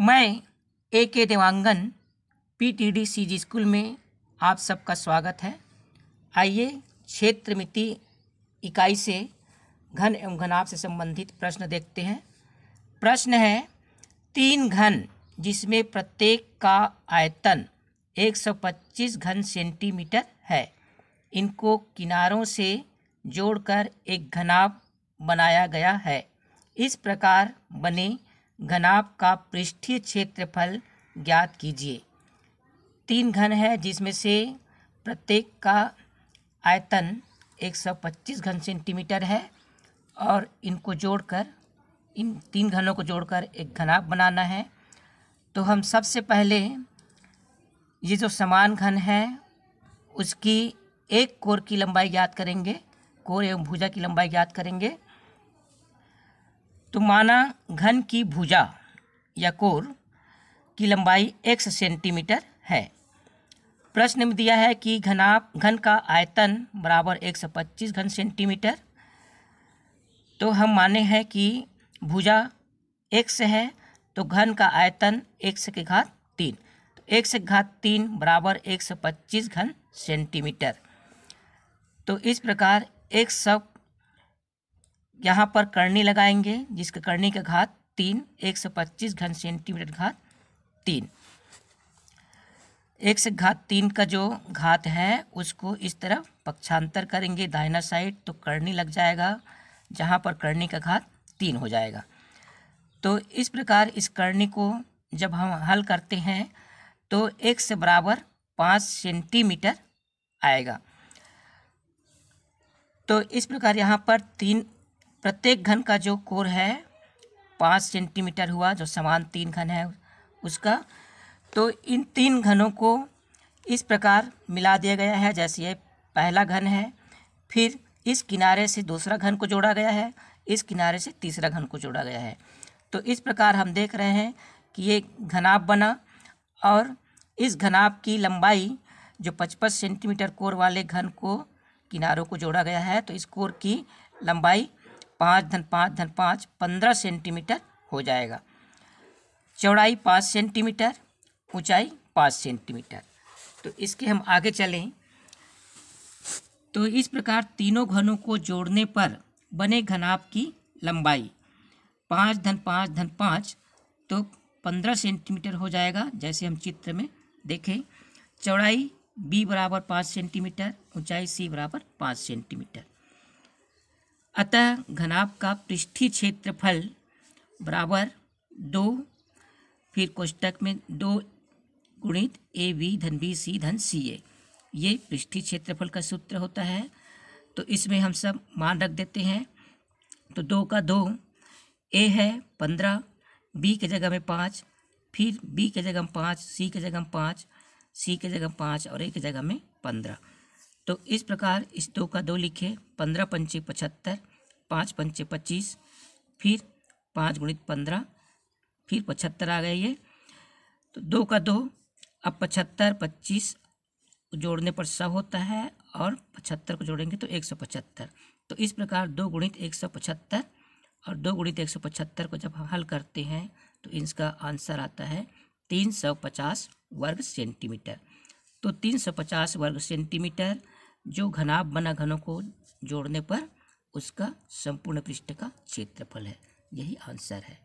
मैं A K Dewangan P T D C G school में आप सबका स्वागत है आइए क्षेत्र मिति इकाई से घन एवं घनाभ से संबंधित प्रश्न देखते हैं प्रश्न है तीन घन जिसमें प्रत्येक का आयतन 125 घन सेंटीमीटर है इनको किनारों से जोड़कर एक घनाभ बनाया गया है इस प्रकार बने घनाभ का पृष्ठीय क्षेत्रफल ज्ञात कीजिए तीन घन है जिसमें से प्रत्येक का आयतन 125 घन सेंटीमीटर है और इनको जोड़कर इन तीन घनों को जोड़कर एक घनाभ बनाना है तो हम सबसे पहले ये जो समान घन है उसकी एक कोर की लंबाई ज्ञात करेंगे कोर एवं भुजा की लंबाई ज्ञात करेंगे तो माना घन की भुजा या कोर की लंबाई x सेंटीमीटर है प्रश्न में दिया है कि घना घन का आयतन बराबर 125 घन सेंटीमीटर तो हम माने हैं कि भुजा x है तो घन का आयतन x के घात तीन तो एक से घात तीन बराबर एक सौ पच्चीस घन सेंटीमीटर तो इस प्रकार एक सौ यहाँ पर करनी लगाएंगे जिसके करनी का घात तीन एक सौ पच्चीस घन सेंटीमीटर घात तीन एक से घात तीन का जो घात है उसको इस तरफ पक्षांतर करेंगे दाहिना साइड तो करनी लग जाएगा जहाँ पर करनी का घात तीन हो जाएगा तो इस प्रकार इस करनी को जब हम हल करते हैं तो एक से बराबर पाँच सेंटीमीटर आएगा तो इस प्रकार यहाँ पर तीन प्रत्येक घन का जो कोर है पाँच सेंटीमीटर हुआ जो समान तीन घन है उसका तो इन तीन घनों को इस प्रकार मिला दिया गया है जैसे ये पहला घन है फिर इस किनारे से दूसरा घन को जोड़ा गया है इस किनारे से तीसरा घन को जोड़ा गया है तो इस प्रकार हम देख रहे हैं कि ये घनाभ बना और इस घनाभ की लंबाई जो पचपन सेंटीमीटर कोर वाले घन को किनारों को जोड़ा गया है तो इस कोर की लंबाई पाँच धन पाँच धन पाँच पंद्रह सेंटीमीटर हो जाएगा चौड़ाई पाँच सेंटीमीटर ऊंचाई पाँच सेंटीमीटर तो इसके हम आगे चलें तो इस प्रकार तीनों घनों को जोड़ने पर बने घनाप की लंबाई पाँच धन पाँच धन पाँच तो पंद्रह सेंटीमीटर हो जाएगा जैसे हम चित्र में देखें चौड़ाई बी बराबर पाँच सेंटीमीटर ऊंचाई सी बराबर पाँच सेंटीमीटर अतः घनाभ का पृष्ठी क्षेत्रफल बराबर दो फिर कोष्टक में दो गुणित ए बी धन बी सी धन सी ए ये पृष्ठी क्षेत्रफल का सूत्र होता है तो इसमें हम सब मान रख देते हैं तो दो का दो ए है पंद्रह बी के जगह में पाँच फिर बी के जगह में पाँच सी के जगह में पाँच सी के जगह में पाँच और ए के जगह में पंद्रह तो इस प्रकार इस दो का दो लिखे पंद्रह पंचे पचहत्तर पाँच पंचे पच्चीस फिर पाँच गुणित पंद्रह फिर पचहत्तर आ गए ये तो दो का दो अब पचहत्तर पच्चीस जोड़ने पर सौ होता है और पचहत्तर को जोड़ेंगे तो एक सौ पचहत्तर तो इस प्रकार दो गुणित एक सौ पचहत्तर और दो गुणित एक सौ पचहत्तर को जब हम हल करते हैं तो इसका आंसर आता है तीन सौ पचास वर्ग सेंटीमीटर तो तीन सौ पचास वर्ग सेंटीमीटर जो घनाभ बना घनों को जोड़ने पर उसका संपूर्ण पृष्ठ का क्षेत्रफल है यही आंसर है